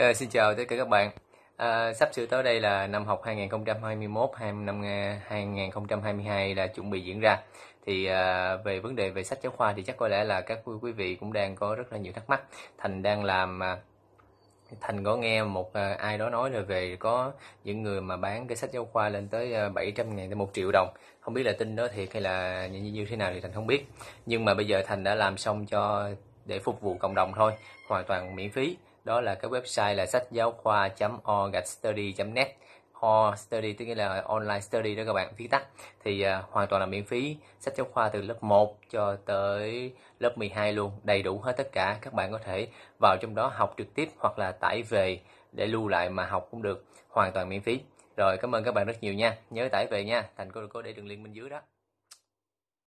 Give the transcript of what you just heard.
À, xin chào tất cả các bạn. À, sắp sửa tới đây là năm học 2021 năm 2022 ờ, đã chuẩn bị diễn ra. Thì à, về vấn đề về sách giáo khoa thì chắc có lẽ là các quý vị cũng đang có rất là nhiều thắc mắc. Thành đang làm Thành có nghe một à, ai đó nói là về có những người mà bán cái sách giáo khoa lên tới à, 700 ngàn tới 1 triệu đồng Không biết là tin đó thiệt hay là như, như thế nào thì Thành không biết Nhưng mà bây giờ Thành đã làm xong cho để phục vụ cộng đồng thôi Hoàn toàn miễn phí đó là cái website là sách giáo khoa org study net o study tức là online study đó các bạn viết tắt thì uh, hoàn toàn là miễn phí sách giáo khoa từ lớp 1 cho tới lớp 12 luôn đầy đủ hết tất cả các bạn có thể vào trong đó học trực tiếp hoặc là tải về để lưu lại mà học cũng được hoàn toàn miễn phí rồi cảm ơn các bạn rất nhiều nha nhớ tải về nha thành cô để đường link bên dưới đó